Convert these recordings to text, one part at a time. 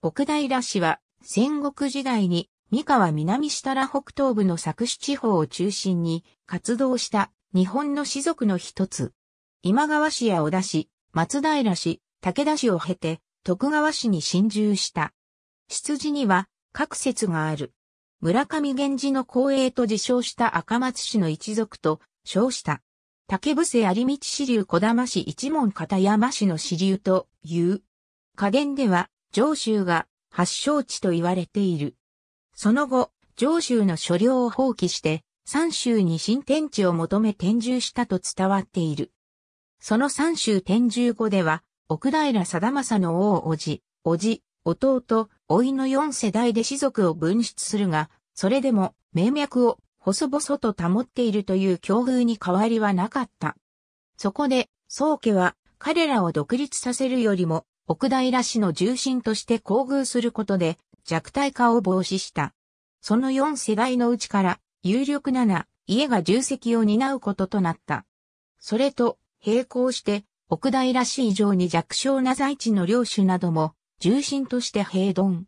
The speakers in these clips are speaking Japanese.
奥平市は戦国時代に三河南設楽北東部の作詞地方を中心に活動した日本の士族の一つ。今川氏や小田氏、松平氏、武田氏を経て徳川氏に侵入した。出自には各説がある。村上源氏の後衛と自称した赤松氏の一族と称した。竹伏有道支流小玉氏一門片山氏の支流という。家伝では上州が発祥地と言われている。その後、上州の所領を放棄して、三州に新天地を求め転住したと伝わっている。その三州転住後では、奥平貞政の王おじ、おじ、弟、おいの4世代で士族を分出するが、それでも、名脈を細々と保っているという境遇に変わりはなかった。そこで、宗家は彼らを独立させるよりも、奥平市の重臣として厚遇することで弱体化を防止した。その4世代のうちから有力な家が重責を担うこととなった。それと並行して奥平市以上に弱小な在地の領主なども重臣として平凡。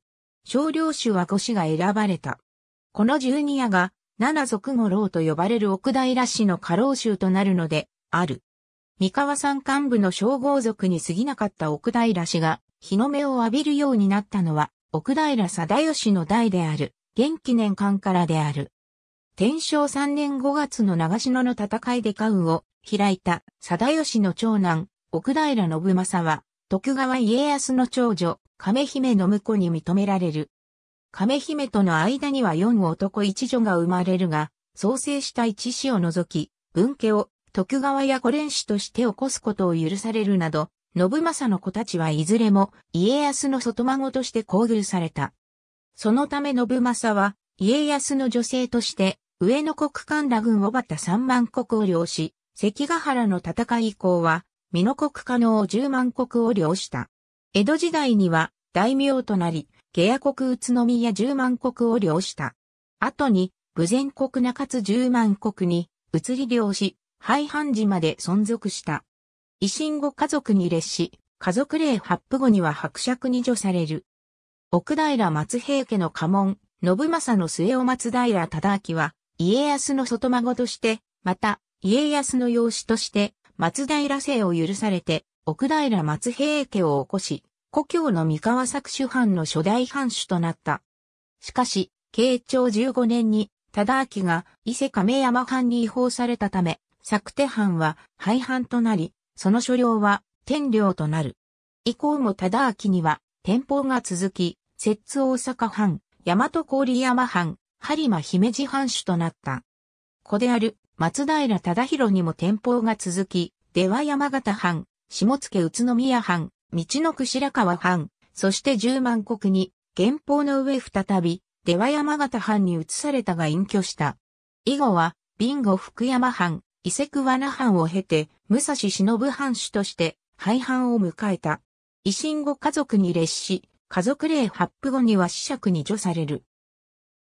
小領主は五氏が選ばれた。この十二夜が七族五郎と呼ばれる奥平氏の家老衆となるのである。三河山幹部の称号族に過ぎなかった奥平氏が日の目を浴びるようになったのは奥平貞義の代である元気年間からである。天正3年5月の長篠の戦いで関羽を開いた貞義の長男奥平信政は徳川家康の長女亀姫の婿に認められる。亀姫との間には四男一女が生まれるが、創生した一子を除き、分家を徳川や古連氏として起こすことを許されるなど、信政の子たちはいずれも家康の外孫として交遇された。そのため信政は家康の女性として上野国官ら軍を畑三万国を領し、関ヶ原の戦い以降は、美濃国加納十万国を領した。江戸時代には大名となり、下野国宇都宮十万国を領した。後に、武前国中津十万国に移り領し、廃藩時まで存続した。維新後家族に列し、家族令発布後には伯爵に除される。奥平松平家の家紋、信政の末尾松平忠明は、家康の外孫として、また、家康の養子として、松平姓を許されて、奥平松平家を起こし、故郷の三河作主藩の初代藩主となった。しかし、慶長15年に、忠明が伊勢亀山藩に違法されたため、作手藩は廃藩となり、その所領は天領となる。以降も忠明には天保が続き、摂津大阪藩、大和郡山藩、播磨姫路藩主となった。子である松平忠宏にも天保が続き、出羽山形藩、下野宇都宮藩、道のく白川藩、そして十万国に、元宝の上再び、出羽山形藩に移されたが隠居した。以後は、備後福山藩、伊勢桑名藩を経て、武蔵忍藩主として、廃藩を迎えた。維新後家族に列し、家族令発布後には子爵に除される。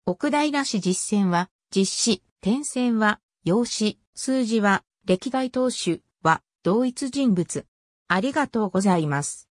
奥平氏実践は、実施、転戦は、用紙、数字は、歴代当主は、同一人物。ありがとうございます。